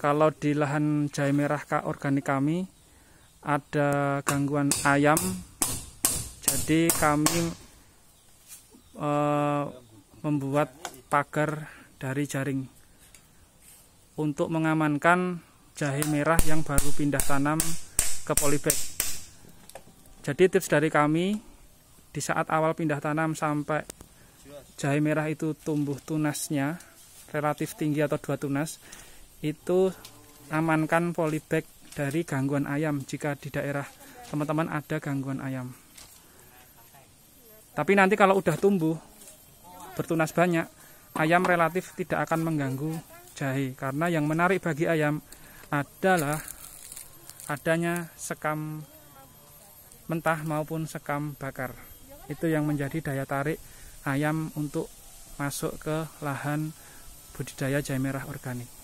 kalau di lahan jahe merah organik kami ada gangguan ayam jadi kami e, membuat pagar dari jaring untuk mengamankan jahe merah yang baru pindah tanam ke polybag jadi tips dari kami di saat awal pindah tanam sampai jahe merah itu tumbuh tunasnya relatif tinggi atau dua tunas itu amankan polybag dari gangguan ayam jika di daerah teman-teman ada gangguan ayam. Tapi nanti kalau udah tumbuh bertunas banyak, ayam relatif tidak akan mengganggu jahe karena yang menarik bagi ayam adalah adanya sekam mentah maupun sekam bakar. Itu yang menjadi daya tarik ayam untuk masuk ke lahan budidaya jahe merah organik.